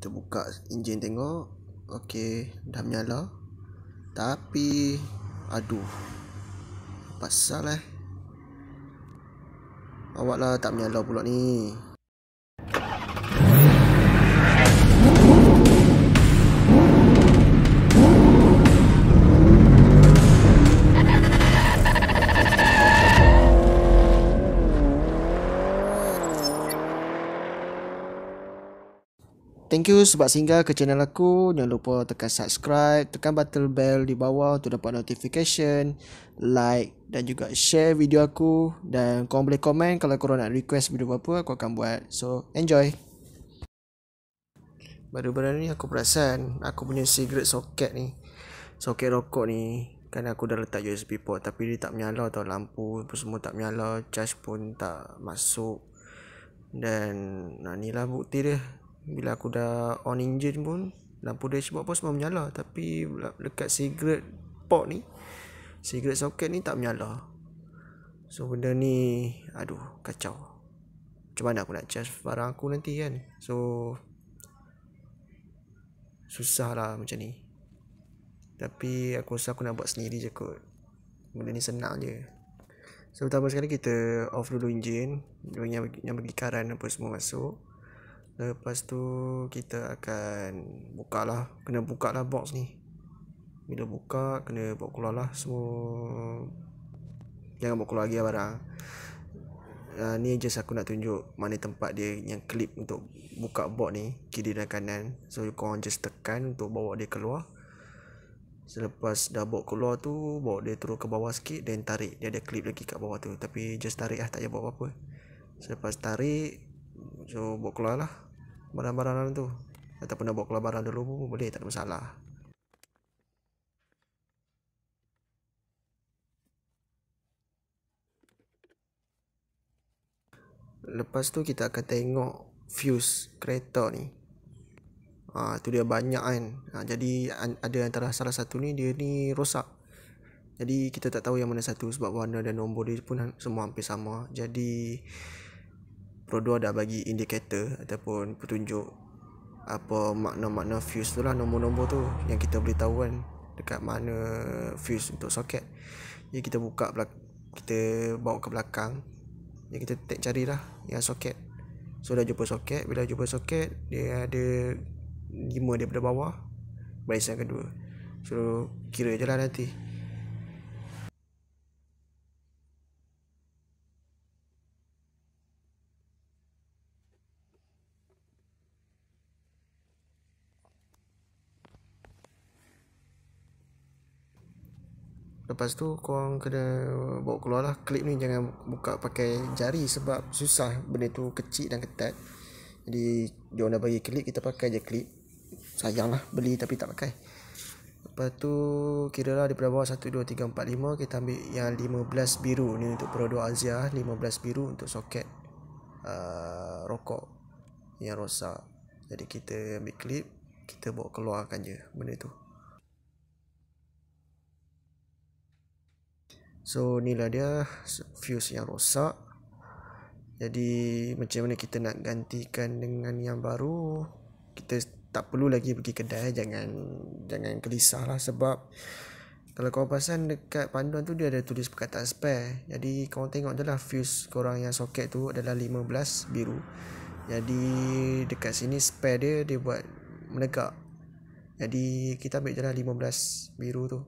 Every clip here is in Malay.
Kita buka enjin tengok Okey dah menyala Tapi Aduh Pasal eh Awak lah tak menyala pula ni Thank you sebab singgah ke channel aku. Jangan lupa tekan subscribe, tekan button bell di bawah untuk dapat notification, like dan juga share video aku dan korang boleh komen kalau korang nak request video apa-apa aku akan buat. So, enjoy. Baru-baru ni aku perasan aku punya cigarette socket ni. Socket rokok ni kan aku dah letak USB port tapi dia tak menyala tau lampu pun semua tak menyala, charge pun tak masuk. Dan nah, ni lah bukti dia bila aku dah on engine pun lampu dashboard pun semua menyala tapi dekat cigarette port ni cigarette socket ni tak menyala so benda ni aduh kacau macam mana aku nak charge barang aku nanti kan so susah lah macam ni tapi aku rasa aku nak buat sendiri je kot benda ni senang je so pertama sekali kita off dulu engine yang, yang bagi karan apa semua masuk Lepas tu kita akan buka lah Kena buka lah box ni Bila buka kena buat keluar lah semua Jangan buat keluar lagi lah barang uh, Ni just aku nak tunjuk mana tempat dia yang clip untuk buka box ni Kiri dan kanan So korang just tekan untuk bawa dia keluar Selepas dah bawa keluar tu Bawa dia turun ke bawah sikit dan tarik Dia ada clip lagi kat bawah tu Tapi just tarik lah Tak payah buat apa-apa Selepas tarik So bawa keluar lah barang-barang tu ataupun nak bawa keluar barang dulu pun boleh tak ada masalah lepas tu kita akan tengok fuse kereta ni ha, tu dia banyak kan ha, jadi ada antara salah satu ni dia ni rosak jadi kita tak tahu yang mana satu sebab warna dan nombor dia pun semua hampir sama jadi Produa dah bagi indikator ataupun petunjuk apa makna-makna fuse tu lah nombor-nombor tu yang kita boleh tahu kan dekat mana fuse untuk soket jadi kita buka belak- kita bawa ke belakang jadi kita tak carilah yang soket so dah jumpa soket bila jumpa soket dia ada 5 daripada bawah baris yang kedua so kira je lah nanti Lepas tu korang kena bawa keluar lah Klip ni jangan buka pakai jari Sebab susah benda tu kecil dan ketat Jadi dia orang dah bagi klip Kita pakai je klip Sayang lah beli tapi tak pakai Lepas tu kira lah daripada bawah 1, 2, 3, 4, 5 Kita ambil yang 15 biru ni untuk Prodo Azia 15 biru untuk soket uh, Rokok Yang rosak Jadi kita ambil klip Kita bawa keluarkan je benda tu So inilah dia fuse yang rosak. Jadi macam mana kita nak gantikan dengan yang baru? Kita tak perlu lagi pergi kedai jangan jangan gelisah lah sebab kalau kau pasang dekat panduan tu dia ada tulis perkataan spare jadi kau tengok je lah fuse korang yang soket tu adalah 15 biru jadi dekat sini spare dia dia buat menegak jadi kita ambil je lah 15 biru tu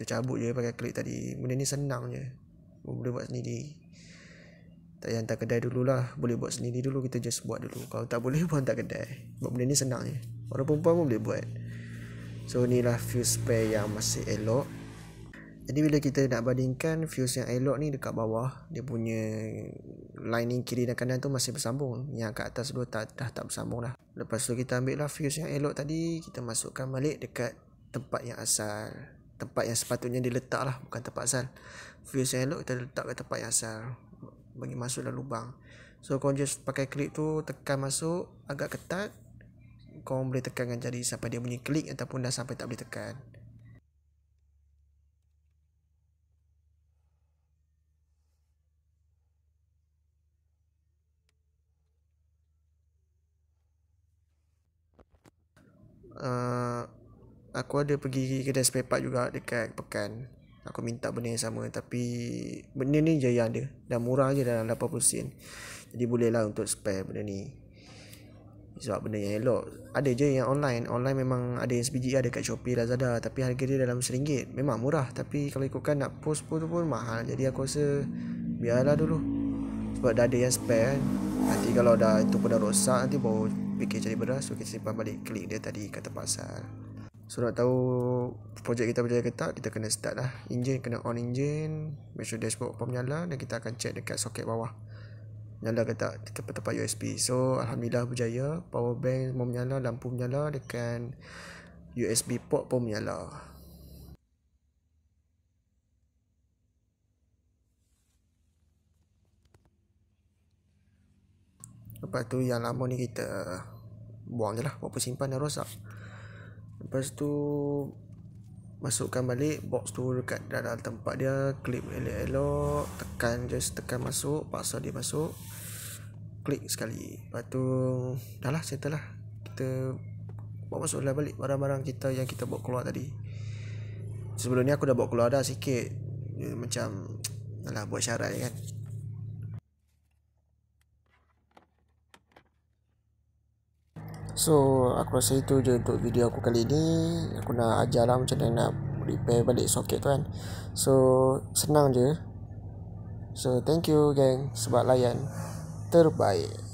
kita cabut je pakai klik tadi Benda ni senang je Boleh buat sendiri Tak payah hantar kedai dululah Boleh buat sendiri dulu Kita just buat dulu Kalau tak boleh pun hantar kedai Buat benda ni senang je Orang perempuan pun boleh buat So ni lah fuse pair yang masih elok Jadi bila kita nak bandingkan fuse yang elok ni dekat bawah Dia punya lining kiri dan kanan tu masih bersambung Yang kat atas dua tak, dah tak bersambung lah Lepas tu kita ambil lah fuse yang elok tadi Kita masukkan balik dekat tempat yang asal tempat yang sepatutnya diletak lah bukan tempat asal fuse yang elok kita letak ke tempat yang asal bagi masuk dalam lubang so kau just pakai klik tu tekan masuk agak ketat kau boleh tekan dengan jari sampai dia bunyi klik ataupun dah sampai tak boleh tekan uh, Aku ada pergi kedai spare juga dekat pekan Aku minta benda yang sama tapi Benda ni je yang ada Dan murah je dalam 80 sen Jadi boleh lah untuk spare benda ni Sebab benda yang elok Ada je yang online Online memang ada yang sebiji ada kat Shopee Lazada Tapi harga dia dalam RM1 Memang murah tapi kalau ikutkan nak post pun, pun mahal Jadi aku rasa biarlah dulu Sebab dah ada yang spare kan Nanti kalau dah itu pun dah rosak Nanti baru fikir cari beras So kita simpan balik klik dia tadi kata pasal So nak tahu projek kita berjaya ke tak, kita kena start lah. Engine kena on engine, make sure dashboard pun menyala dan kita akan check dekat soket bawah. nyala ke tak tempat tempat USB. So Alhamdulillah berjaya, power bank pun menyala, lampu menyala dekat USB port pun menyala. Lepas tu yang lama ni kita buang je lah, buat simpan dah rosak. Lepas tu Masukkan balik box tu dekat dalam tempat dia Klik elok-elok Tekan just tekan masuk Paksa dia masuk Klik sekali Lepas tu Dah lah settle lah Kita Bawa masuk lah balik barang-barang kita yang kita bawa keluar tadi Sebelum ni aku dah bawa keluar dah sikit dia Macam Alah buat syarat kan So aku rasa itu je untuk video aku kali ni Aku nak ajar lah macam mana nak repair balik soket tu kan So senang je So thank you gang sebab layan terbaik